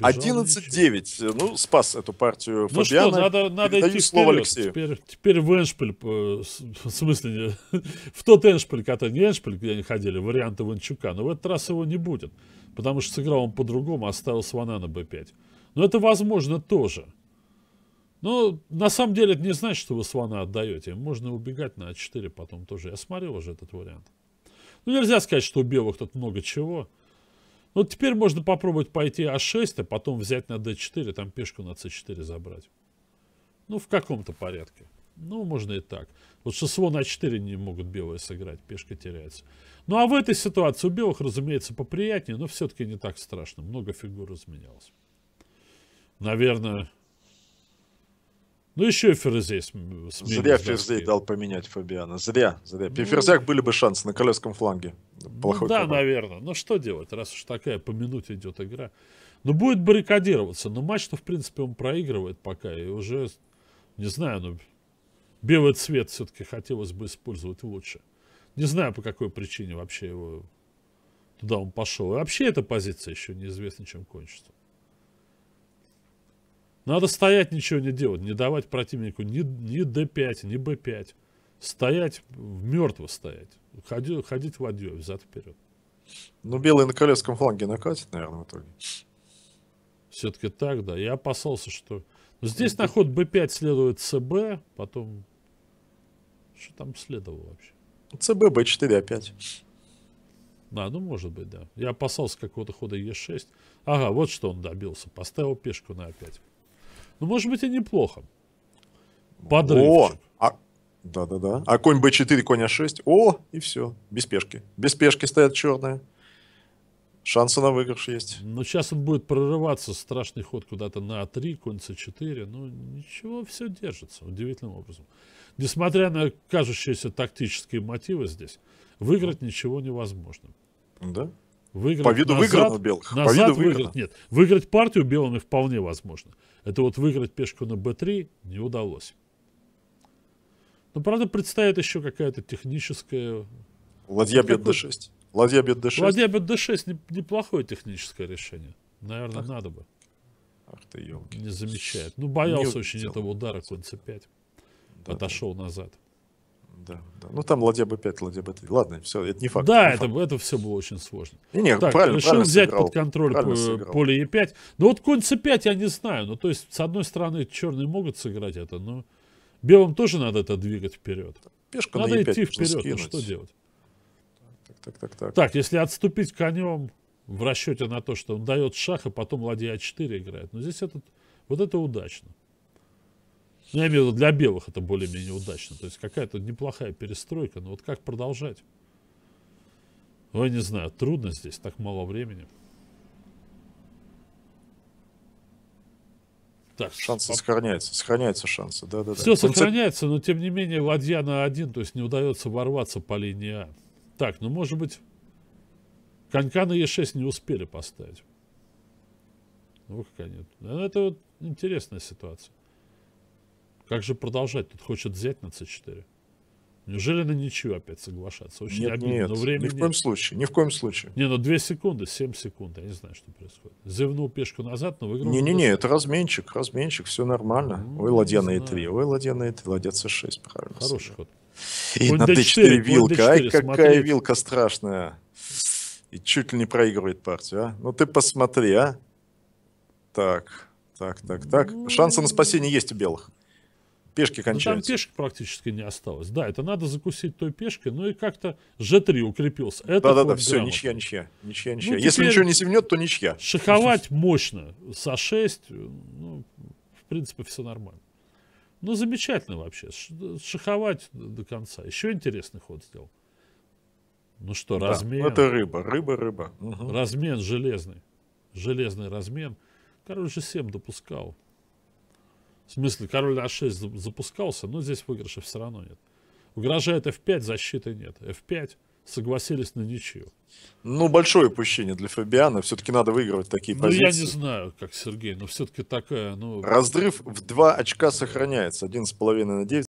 11-9. Ну, спас эту партию ну Фабиана. что, надо, надо Передаю идти слово вперед. Алексею. Теперь, теперь в Эншпиль, э, в смысле, в тот Эншпиль, который не Эншпиль, где они ходили, вариант Иванчука, но в этот раз его не будет, потому что сыграл он по-другому, оставил Свана на b5. Но это возможно тоже. Ну, на самом деле, это не значит, что вы Свана отдаете. Можно убегать на А4 потом тоже. Я смотрел уже этот вариант. Ну, нельзя сказать, что у белых тут много чего. Ну, теперь можно попробовать пойти А6, а потом взять на d4, там пешку на c4 забрать. Ну, в каком-то порядке. Ну, можно и так. Вот шесло на 4 а не могут белые сыграть, пешка теряется. Ну, а в этой ситуации у белых, разумеется, поприятнее, но все-таки не так страшно. Много фигур изменялось. Наверное... Ну, еще и Ферзей сменил. Зря Ферзей дал поменять Фабиана. Зря, зря. При ну... Ферзях были бы шансы на королевском фланге. Ну плохой ну, да, команды. наверное. Но что делать, раз уж такая по минуте идет игра. Ну, будет баррикадироваться. Но матч-то, в принципе, он проигрывает пока. И уже, не знаю, ну, белый цвет все-таки хотелось бы использовать лучше. Не знаю, по какой причине вообще его туда он пошел. И вообще эта позиция еще неизвестно, чем кончится. Надо стоять, ничего не делать, не давать противнику ни, ни d5, ни b5. Стоять, мертво стоять. Ходи, ходить в ладье, взад вперед. Ну, белые на королевском фланге накатит, наверное, в итоге. Все-таки так, да. Я опасался, что... Ну, ну, здесь на ход b5 следует cb, потом... Что там следовало вообще? cb, b4, a5. Да, ну может быть, да. Я опасался какого-то хода e6. Ага, вот что он добился. Поставил пешку на опять. А ну, может быть, и неплохо. Подрывчик. О! Да-да-да. А конь b4, конь a6. А О, и все. Без пешки. Без пешки стоят черные. Шансы на выигрыш есть. Ну, сейчас он будет прорываться. Страшный ход куда-то на a а 3 конь c 4 Ну, ничего, все держится. Удивительным образом. Несмотря на кажущиеся тактические мотивы здесь, выиграть ничего невозможно. Да? Выиграть По виду выиграно белых. Назад По виду выиграно. выиграть. Нет, выиграть партию белыми вполне возможно. Это вот выиграть пешку на b3 не удалось. Ну, правда, предстоит еще какая-то техническая... Ладья бед d6. Ладья бед d6. Ладья бед d6 неплохое техническое решение. Наверное, Ах. надо бы. Ах ты елки. Не замечает. Ну, боялся не очень этого удара конца 5. Да, Отошел да. назад. Да, да. Ну, там ладья b5, ладья b3. Ладно, все, это не факт. Да, не это, факт. это все было очень сложно. Не, не, так, правильно, решил правильно взять сыграл, под контроль по, поле e5. Ну, вот конь c5 я не знаю. Ну, то есть, с одной стороны, черные могут сыграть это, но... Белым тоже надо это двигать вперед. Пешка надо на идти вперед, ну что делать? Так, так, так, так. Так, если отступить конем в расчете на то, что он дает шах, и потом ладья А4 играет. Но здесь этот, вот это удачно. Ну, я имею в виду, для белых это более-менее удачно. То есть какая-то неплохая перестройка, но вот как продолжать? Ой, не знаю, трудно здесь, так мало времени. Так, шансы по... сохраняются, сохраняются шансы, да, да, Все да. сохраняется, но тем не менее ладья на один, то есть не удается ворваться по линии А. Так, ну может быть, конька на Е6 не успели поставить. Ну как они. Ну, это вот интересная ситуация. Как же продолжать? Тут хочет взять на c4. Неужели на ничего опять соглашаться? Очень нет, обидно, нет, но времени ни в коем нет. случае, ни в коем случае. Не, ну две секунды, семь секунд, я не знаю, что происходит. Зевнул пешку назад, но выиграл. Не-не-не, это разменчик, разменчик, все нормально. Ну, ой, ладья на e3, ой, ладья на e3, ладья c6, правильно. Хороший ход. И на d4, d4 вилка, d4, ай, какая вилка страшная. И чуть ли не проигрывает партию, а? Ну ты посмотри, а? Так, так, так, так. Ну, Шансы на спасение есть у белых пешки кончаются. Ну, там пешек практически не осталось. Да, это надо закусить той пешкой, но ну и как-то G3 укрепился. Да-да-да, все, ничья, ничья. ничья, ничья. Ну, Если ничего не симнет, то ничья. Шаховать мощно. Со 6, ну, в принципе, все нормально. Ну, замечательно вообще. Шаховать до конца. Еще интересный ход сделал. Ну что, да, размен. Это рыба, рыба, рыба. Угу. Размен железный. Железный размен. Король же 7 допускал. В смысле, король h6 запускался, но здесь выигрыша все равно нет. Угрожает f5, защиты нет. f5 согласились на ничью. Ну, большое упущение для Фабиана. Все-таки надо выигрывать такие ну, позиции. Ну, я не знаю, как Сергей, но все-таки такая... Ну... Раздрыв в два очка сохраняется. один с половиной на девять.